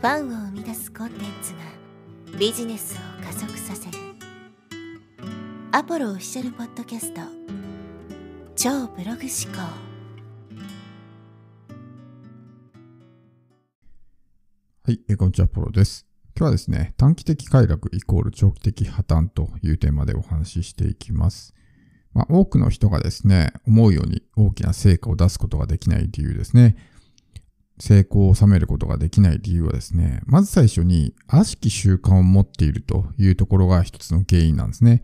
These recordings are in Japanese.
ファンを生み出すコンテンツがビジネスを加速させるアポロオフィシャルポッドキャスト超ブログ思考はい、こんにちは、アポロです。今日はですね、短期的快楽イコール長期的破綻というテーマでお話ししていきます。まあ、多くの人がですね、思うように大きな成果を出すことができない理由ですね。成功を収めることができない理由はですね、まず最初に悪しき習慣を持っているというところが一つの原因なんですね。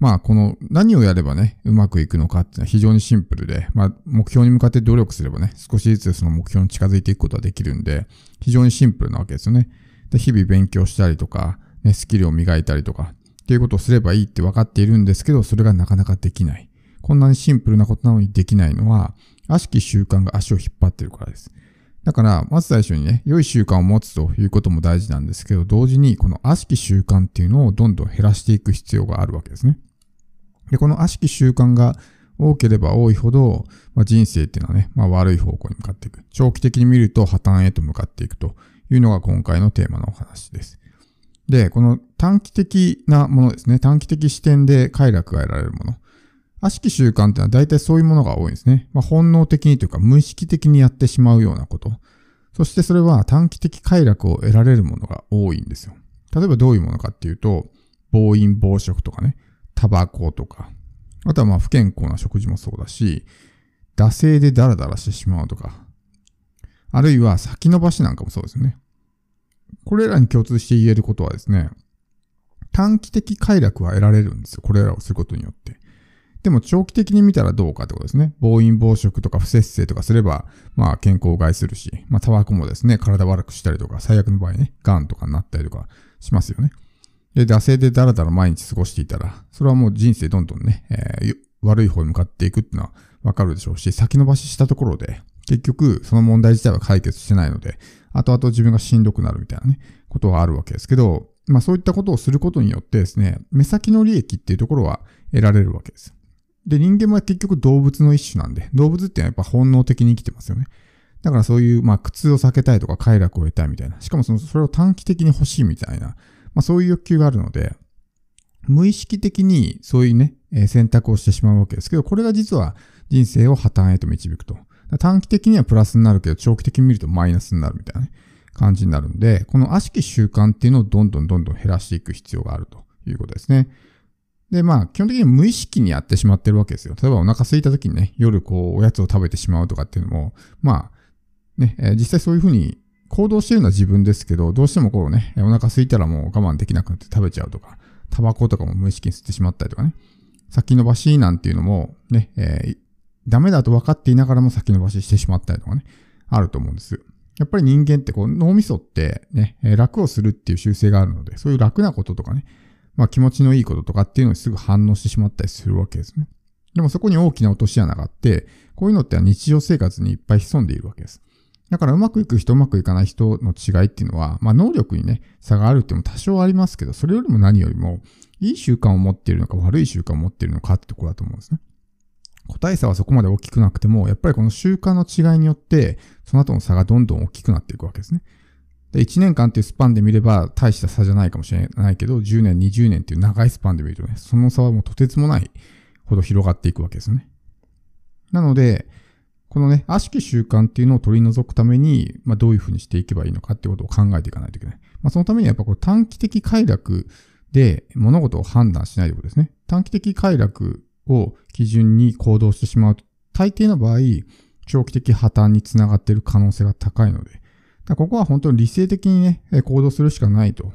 まあ、この何をやればね、うまくいくのかっていうのは非常にシンプルで、まあ、目標に向かって努力すればね、少しずつその目標に近づいていくことはできるんで、非常にシンプルなわけですよね。で日々勉強したりとか、ね、スキルを磨いたりとか、っていうことをすればいいって分かっているんですけど、それがなかなかできない。こんなにシンプルなことなのにできないのは、悪しき習慣が足を引っ張ってるからです。だから、まず最初にね、良い習慣を持つということも大事なんですけど、同時に、この悪しき習慣っていうのをどんどん減らしていく必要があるわけですね。で、この悪しき習慣が多ければ多いほど、まあ、人生っていうのはね、まあ、悪い方向に向かっていく。長期的に見ると破綻へと向かっていくというのが今回のテーマのお話です。で、この短期的なものですね、短期的視点で快楽が得られるもの。悪しき習慣ってのは大体そういうものが多いんですね。まあ、本能的にというか無意識的にやってしまうようなこと。そしてそれは短期的快楽を得られるものが多いんですよ。例えばどういうものかっていうと、暴飲暴食とかね、タバコとか、あとはまあ不健康な食事もそうだし、惰性でダラダラしてしまうとか、あるいは先延ばしなんかもそうですよね。これらに共通して言えることはですね、短期的快楽は得られるんですよ。これらをすることによって。でも長期的に見たらどうかってことですね。暴飲暴食とか不節制とかすれば、まあ健康を害するし、まあタバコもですね、体悪くしたりとか、最悪の場合ね、癌とかになったりとかしますよね。で、惰性でだらだら毎日過ごしていたら、それはもう人生どんどんね、えー、悪い方に向かっていくっていうのはわかるでしょうし、先延ばししたところで、結局その問題自体は解決してないので、後々自分がしんどくなるみたいなね、ことはあるわけですけど、まあそういったことをすることによってですね、目先の利益っていうところは得られるわけです。で、人間も結局動物の一種なんで、動物ってのはやっぱ本能的に生きてますよね。だからそういう、まあ、苦痛を避けたいとか快楽を得たいみたいな。しかもその、それを短期的に欲しいみたいな、まあそういう欲求があるので、無意識的にそういうね、えー、選択をしてしまうわけですけど、これが実は人生を破綻へと導くと。短期的にはプラスになるけど、長期的に見るとマイナスになるみたいな、ね、感じになるんで、この悪しき習慣っていうのをどんどんどんどん減らしていく必要があるということですね。で、まあ、基本的に無意識にやってしまってるわけですよ。例えばお腹空いた時にね、夜こう、おやつを食べてしまうとかっていうのも、まあ、ね、えー、実際そういうふうに行動してるのは自分ですけど、どうしてもこうね、お腹空いたらもう我慢できなくなって食べちゃうとか、タバコとかも無意識に吸ってしまったりとかね、先延ばしなんていうのも、ね、えー、ダメだと分かっていながらも先延ばししてしまったりとかね、あると思うんです。やっぱり人間ってこう脳みそってね、楽をするっていう習性があるので、そういう楽なこととかね、まあ気持ちのいいこととかっていうのにすぐ反応してしまったりするわけですね。でもそこに大きな落とし穴があって、こういうのって日常生活にいっぱい潜んでいるわけです。だからうまくいく人、うまくいかない人の違いっていうのは、まあ能力にね、差があるっていうのも多少ありますけど、それよりも何よりも、いい習慣を持っているのか悪い習慣を持っているのかってところだと思うんですね。個体差はそこまで大きくなくても、やっぱりこの習慣の違いによって、その後の差がどんどん大きくなっていくわけですね。で1年間っていうスパンで見れば大した差じゃないかもしれないけど、10年、20年っていう長いスパンで見るとね、その差はもうとてつもないほど広がっていくわけですね。なので、このね、悪しき習慣っていうのを取り除くために、まあ、どういうふうにしていけばいいのかってことを考えていかないといけない。まあ、そのためにはやっぱこう短期的快楽で物事を判断しないということですね。短期的快楽を基準に行動してしまうと、大抵の場合、長期的破綻につながっている可能性が高いので、ここは本当に理性的にね、行動するしかないと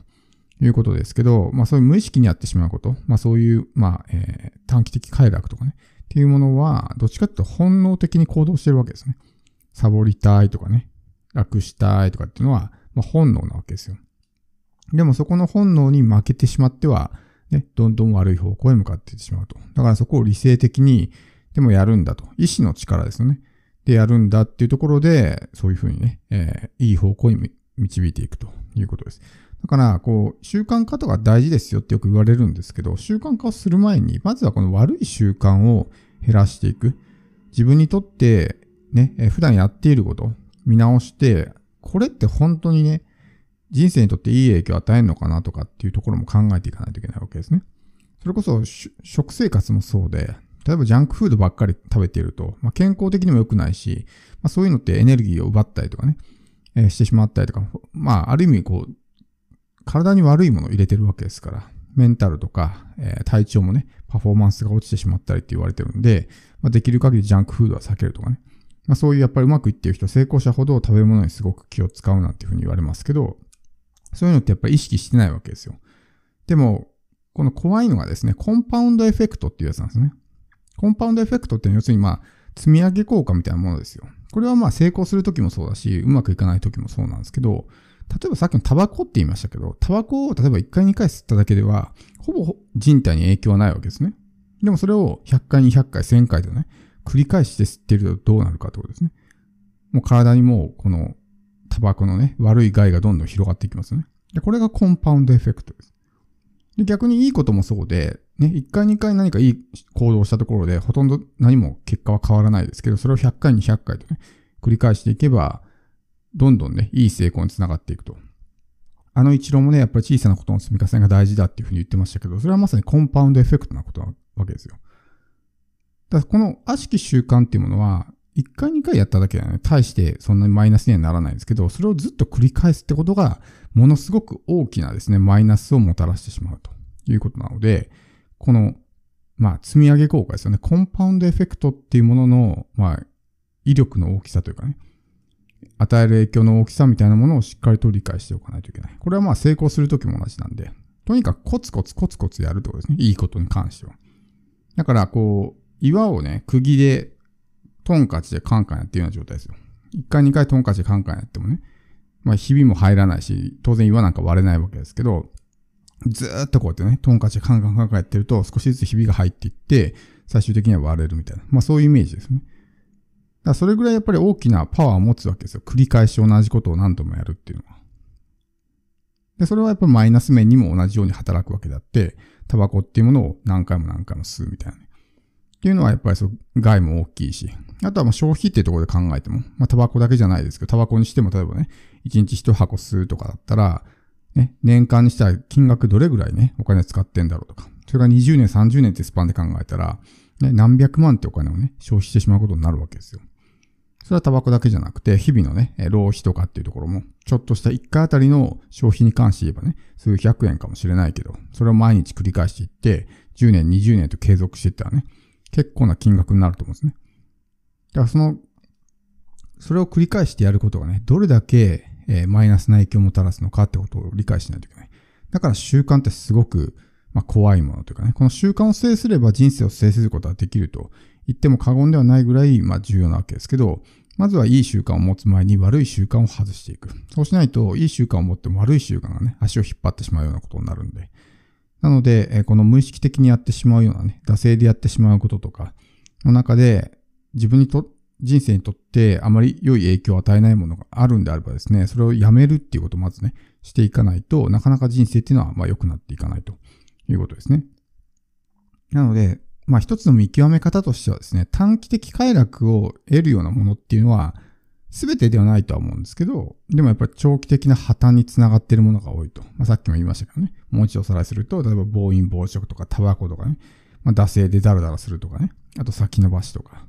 いうことですけど、まあそういう無意識にやってしまうこと、まあそういう、まあ、えー、短期的快楽とかね、っていうものは、どっちかっていうと本能的に行動してるわけですね。サボりたいとかね、楽したいとかっていうのは、まあ、本能なわけですよ。でもそこの本能に負けてしまっては、ね、どんどん悪い方向へ向かっていってしまうと。だからそこを理性的に、でもやるんだと。意志の力ですよね。てやるんだっていうところで、そういうふうにね、えー、いい方向に導いていくということです。だから、こう、習慣化とか大事ですよってよく言われるんですけど、習慣化をする前に、まずはこの悪い習慣を減らしていく。自分にとって、ね、普段やっていること、見直して、これって本当にね、人生にとっていい影響を与えるのかなとかっていうところも考えていかないといけないわけですね。それこそ、食生活もそうで、例えばジャンクフードばっかり食べてると、まあ、健康的にも良くないし、まあ、そういうのってエネルギーを奪ったりとかね、えー、してしまったりとか、まあ、ある意味こう、体に悪いものを入れてるわけですから、メンタルとか、えー、体調もね、パフォーマンスが落ちてしまったりって言われてるんで、まあ、できる限りジャンクフードは避けるとかね。まあ、そういうやっぱりうまくいってる人、成功者ほど食べ物にすごく気を使うなんていうふうに言われますけど、そういうのってやっぱり意識してないわけですよ。でも、この怖いのがですね、コンパウンドエフェクトっていうやつなんですね。コンパウンドエフェクトって要するにまあ、積み上げ効果みたいなものですよ。これはまあ成功するときもそうだし、うまくいかないときもそうなんですけど、例えばさっきのタバコって言いましたけど、タバコを例えば1回2回吸っただけでは、ほぼ人体に影響はないわけですね。でもそれを100回200回1000回とね、繰り返して吸ってるとどうなるかってことですね。もう体にもうこのタバコのね、悪い害がどんどん広がっていきますよね。で、これがコンパウンドエフェクトです。で逆にいいこともそうで、ね、1回2回何かいい行動をしたところで、ほとんど何も結果は変わらないですけど、それを100回200回とね、繰り返していけば、どんどんね、いい成功につながっていくと。あの一郎もね、やっぱり小さなことの積み重ねが大事だっていうふうに言ってましたけど、それはまさにコンパウンドエフェクトなことなわけですよ。だからこの悪しき習慣っていうものは、1回2回やっただけではね、大してそんなにマイナスにはならないんですけど、それをずっと繰り返すってことが、ものすごく大きなですね、マイナスをもたらしてしまうということなので、この、まあ、積み上げ効果ですよね。コンパウンドエフェクトっていうものの、まあ、威力の大きさというかね、与える影響の大きさみたいなものをしっかりと理解しておかないといけない。これはまあ成功するときも同じなんで、とにかくコツコツコツコツやるってことですね。いいことに関しては。だから、こう、岩をね、釘で、トンカチでカンカンやってるような状態ですよ。一回二回トンカチでカンカンやってもね、まあ、ひびも入らないし、当然岩なんか割れないわけですけど、ずーっとこうやってね、トンカチカンカンカンカンやってると、少しずつひびが入っていって、最終的には割れるみたいな。まあそういうイメージですね。だからそれぐらいやっぱり大きなパワーを持つわけですよ。繰り返し同じことを何度もやるっていうのは。で、それはやっぱりマイナス面にも同じように働くわけであって、タバコっていうものを何回も何回も吸うみたいな、ね。っていうのはやっぱりそう、害も大きいし、あとはもう消費っていうところで考えても、まあタバコだけじゃないですけど、タバコにしても例えばね、1日1箱吸うとかだったら、ね、年間にしたら金額どれぐらいね、お金使ってんだろうとか、それが20年、30年ってスパンで考えたら、ね、何百万ってお金をね、消費してしまうことになるわけですよ。それはタバコだけじゃなくて、日々のね、浪費とかっていうところも、ちょっとした1回あたりの消費に関して言えばね、数百円かもしれないけど、それを毎日繰り返していって、10年、20年と継続していったらね、結構な金額になると思うんですね。だからその、それを繰り返してやることがね、どれだけえー、マイナスな影響をもたらすのかってことを理解しないといけない。だから習慣ってすごく、まあ、怖いものというかね、この習慣を制すれば人生を制することができると言っても過言ではないぐらい、まあ、重要なわけですけど、まずはいい習慣を持つ前に悪い習慣を外していく。そうしないと、いい習慣を持っても悪い習慣がね、足を引っ張ってしまうようなことになるんで。なので、この無意識的にやってしまうようなね、惰性でやってしまうこととかの中で、自分にと人生にとってあまり良い影響を与えないものがあるんであればですね、それをやめるっていうことをまずね、していかないとなかなか人生っていうのはまあ良くなっていかないということですね。なので、まあ一つの見極め方としてはですね、短期的快楽を得るようなものっていうのは全てではないとは思うんですけど、でもやっぱり長期的な破綻につながっているものが多いと。まあさっきも言いましたけどね、もう一度おさらいすると、例えば暴飲暴食とかタバコとかね、まあ、惰性でダラダラするとかね、あと先延ばしとか、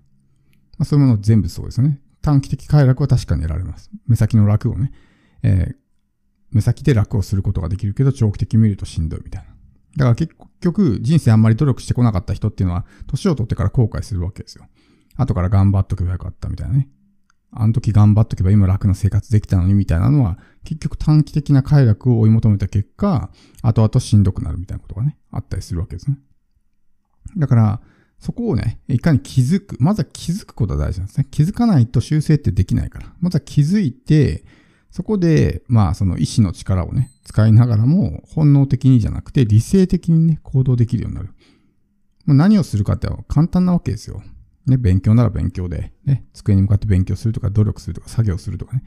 まあ、そういうもの全部そうですね。短期的快楽は確かに得られます。目先の楽をね、えー、目先で楽をすることができるけど、長期的見るとしんどいみたいな。だから結局、人生あんまり努力してこなかった人っていうのは、年を取ってから後悔するわけですよ。後から頑張っとけばよかったみたいなね。あの時頑張っとけば今楽な生活できたのにみたいなのは、結局短期的な快楽を追い求めた結果、後々しんどくなるみたいなことがね、あったりするわけですね。だから、そこをね、いかに気づく。まずは気づくことが大事なんですね。気づかないと修正ってできないから。まずは気づいて、そこで、まあ、その意志の力をね、使いながらも、本能的にじゃなくて、理性的にね、行動できるようになる。もう何をするかって簡単なわけですよ。ね、勉強なら勉強で、ね、机に向かって勉強するとか、努力するとか、作業するとかね。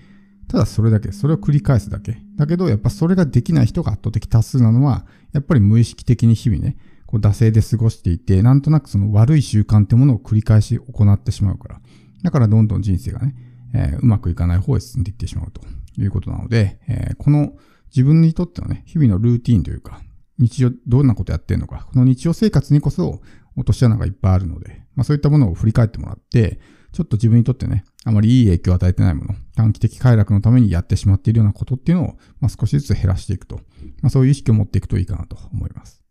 ただそれだけ、それを繰り返すだけ。だけど、やっぱそれができない人が圧倒的多数なのは、やっぱり無意識的に日々ね、こう惰性で過ごしていて、なんとなくその悪い習慣ってものを繰り返し行ってしまうから。だからどんどん人生がね、えー、うまくいかない方へ進んでいってしまうということなので、えー、この自分にとってのね、日々のルーティーンというか、日常、どんなことやってんのか、この日常生活にこそ落とし穴がいっぱいあるので、まあそういったものを振り返ってもらって、ちょっと自分にとってね、あまりいい影響を与えてないもの、短期的快楽のためにやってしまっているようなことっていうのを、まあ、少しずつ減らしていくと、まあ、そういう意識を持っていくといいかなと思います。